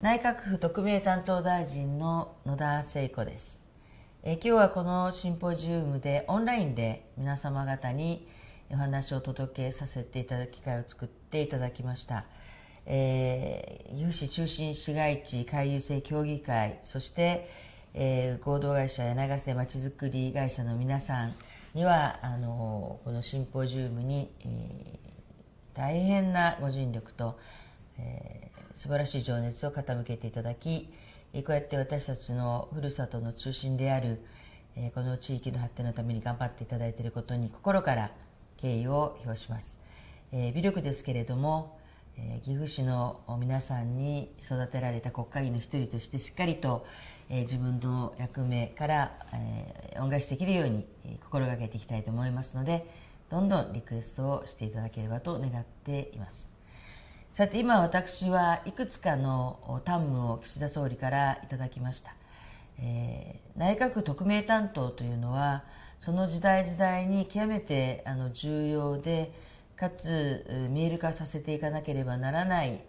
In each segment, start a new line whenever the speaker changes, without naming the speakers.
内閣府特命担当大臣の野田聖子ですえ今日はこのシンポジウムでオンラインで皆様方にお話を届けさせていただく機会を作っていただきました、えー、有市中心市街地回遊性協議会そして、えー、合同会社柳瀬まちづくり会社の皆さんにはあのこのシンポジウムに、えー、大変なご尽力と、えー素晴らしい情熱を傾けていただきこうやって私たちのふるさとの中心であるこの地域の発展のために頑張っていただいていることに心から敬意を表します微力ですけれども岐阜市の皆さんに育てられた国会議員の一人としてしっかりと自分の役目から恩返しできるように心がけていきたいと思いますのでどんどんリクエストをしていただければと願っていますさて今私はいくつかの担務を岸田総理からいただきました、えー、内閣特命担当というのはその時代時代に極めてあの重要でかつ見える化させていかなければならない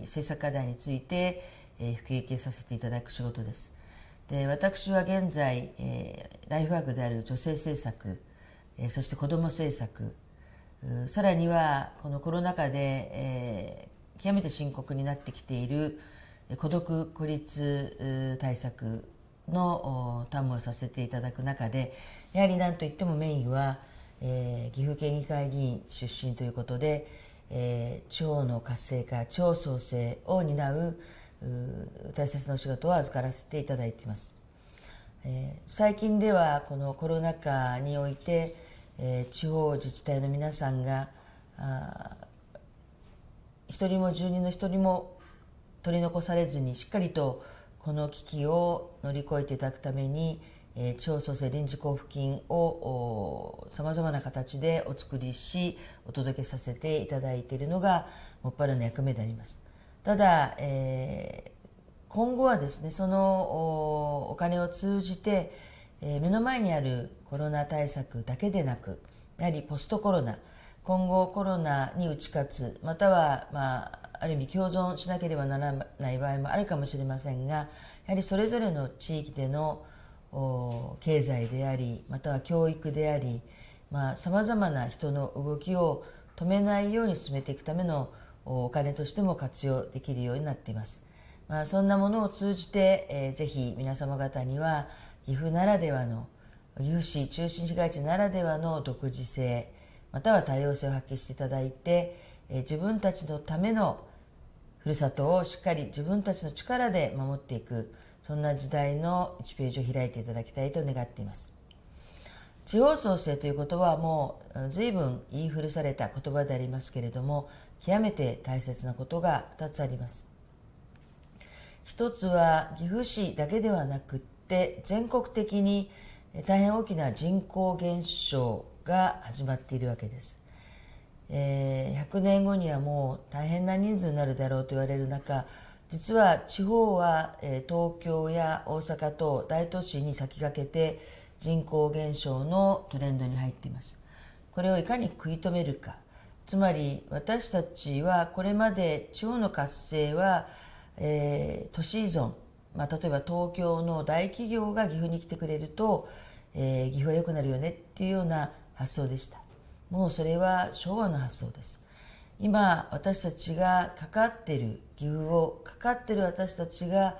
政策課題について、えー、させていただく仕事ですで私は現在、えライフワークである女性政策、えそして子ども政策さらにはこのコロナ禍で、えー、極めて深刻になってきている孤独孤立対策の担務をさせていただく中でやはり何といってもメインは、えー、岐阜県議会議員出身ということで、えー、地方の活性化地方創生を担う大切なお仕事を預からせていただいています、えー、最近ではこのコロナ禍においてえー、地方自治体の皆さんが一人も住人の一人も取り残されずにしっかりとこの危機を乗り越えていただくために、えー、地方創生臨時交付金をさまざまな形でお作りしお届けさせていただいているのがもっぱらの役目であります。ただ、えー、今後はですねそのお金を通じてえー、目の前にあるコロナ対策だけでなくやはりポストコロナ今後コロナに打ち勝つまたは、まあ、ある意味共存しなければならない場合もあるかもしれませんがやはりそれぞれの地域での経済でありまたは教育でありさまざ、まな人の動きを止めないように進めていくためのお金としても活用できるようになっています。まあ、そんなものを通じて、えー、ぜひ皆様方には岐阜ならではの岐阜市中心市街地ならではの独自性または多様性を発揮していただいて、え自分たちのためのふるさとをしっかり自分たちの力で守っていくそんな時代の1ページを開いていただきたいと願っています地方創生という言葉はもう随分言い古された言葉でありますけれども極めて大切なことが2つあります一つは岐阜市だけではなくって全国的に大変大きな人口減少が始まっているわけです、えー、100年後にはもう大変な人数になるだろうと言われる中実は地方は、え東京や大阪等大都市に先駆けて人口減少のトレンドに入っていますこれをいかに食い止めるかつまり私たちはこれまで地方の活性は、えー、都市依存まあ、例えば東京の大企業が岐阜に来てくれると、えー、岐阜は良くなるよねっていうような発想でしたもうそれは昭和の発想です今私たちがかかってる岐阜をかかってる私たちが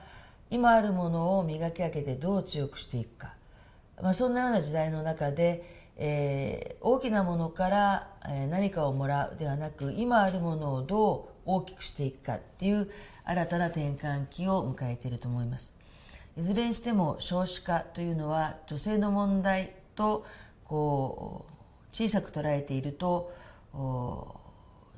今あるものを磨き上げてどう強くしていくか、まあ、そんなような時代の中でえー、大きなものから何かをもらうではなく今あるものをどう大きくしていくかっていう新たな転換期を迎えていると思いますいずれにしても少子化というのは女性の問題とこう小さく捉えていると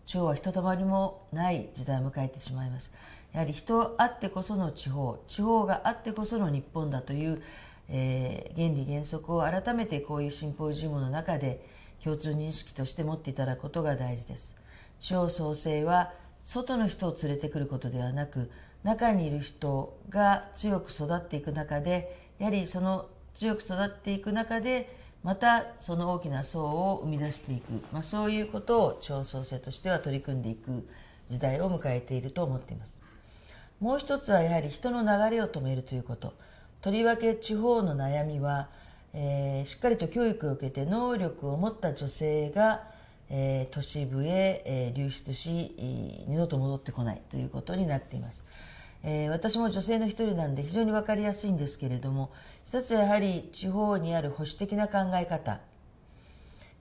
地方はひとたまりもない時代を迎えてしまいますやはり人あってこその地方地方があってこその日本だというえー、原理原則を改めてこういうシンポジウムの中で共通認識として持っていただくことが大事です地方創生は外の人を連れてくることではなく中にいる人が強く育っていく中でやはりその強く育っていく中でまたその大きな層を生み出していく、まあ、そういうことを地方創生としては取り組んでいく時代を迎えていると思っていますもう一つはやはり人の流れを止めるということとりわけ地方の悩みは、えー、しっかりと教育を受けて能力を持った女性が、えー、都市部へ、えー、流出し二度と戻ってこないということになっています。えー、私も女性の一人なんで非常に分かりやすいんですけれども一つはやはり地方にある保守的な考え方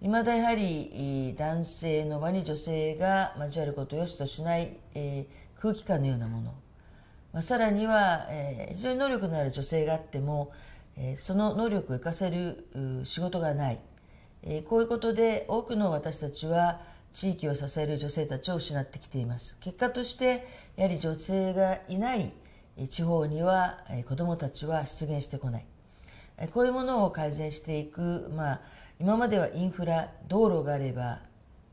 いまだやはり男性の場に女性が交わることを良しとしない、えー、空気感のようなものまあ、さらには、えー、非常に能力のある女性があっても、えー、その能力を生かせる仕事がない、えー、こういうことで多くの私たちは地域を支える女性たちを失ってきています結果としてやはり女性がいない地方には子どもたちは出現してこないこういうものを改善していく、まあ、今まではインフラ道路があれば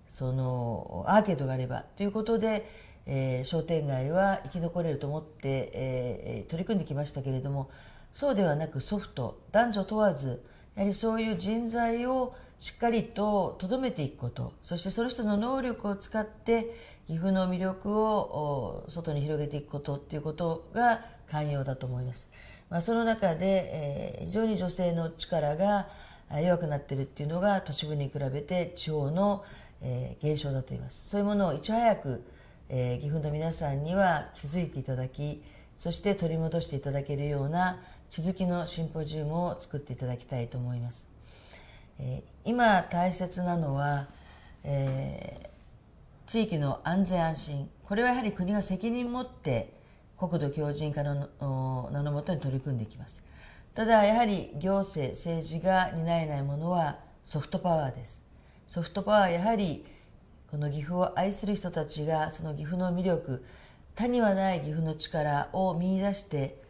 そのアーケードがあればということでえー、商店街は生き残れると思って、えー、取り組んできましたけれどもそうではなくソフト男女問わずやはりそういう人材をしっかりととどめていくことそしてその人の能力を使って岐阜の魅力を外に広げていくことっていうことが寛容だと思います、まあ、その中で、えー、非常に女性の力が弱くなってるっていうのが都市部に比べて地方の、えー、現象だと言いますそういうものをいち早くえー、岐阜の皆さんには気づいていただきそして取り戻していただけるような気づきのシンポジウムを作っていただきたいと思います、えー、今大切なのは、えー、地域の安全安心これはやはり国が責任を持って国土強靭化の名のもとに取り組んでいきますただやはり行政政治が担えないものはソフトパワーですソフトパワーはやはりこの岐阜を愛する人たちがその岐阜の魅力他にはない岐阜の力を見いだして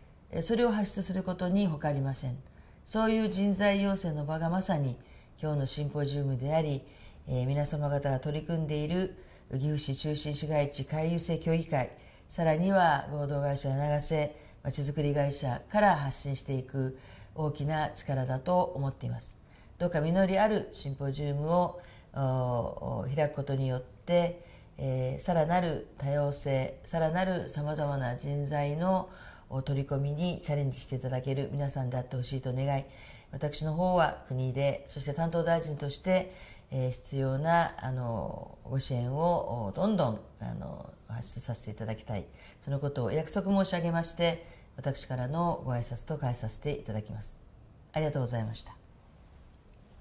それを発出することに他ありませんそういう人材養成の場がまさに今日のシンポジウムであり、えー、皆様方が取り組んでいる岐阜市中心市街地回遊性協議会さらには合同会社長瀬まちづくり会社から発信していく大きな力だと思っていますどうか実りあるシンポジウムを開くことによって、えー、さらなる多様性さらなるさまざまな人材の取り込みにチャレンジしていただける皆さんであってほしいと願い私の方は国でそして担当大臣として、えー、必要なあのご支援をどんどんあの発出させていただきたいそのことを約束申し上げまして私からのご挨拶と返させていただきますありがとうございました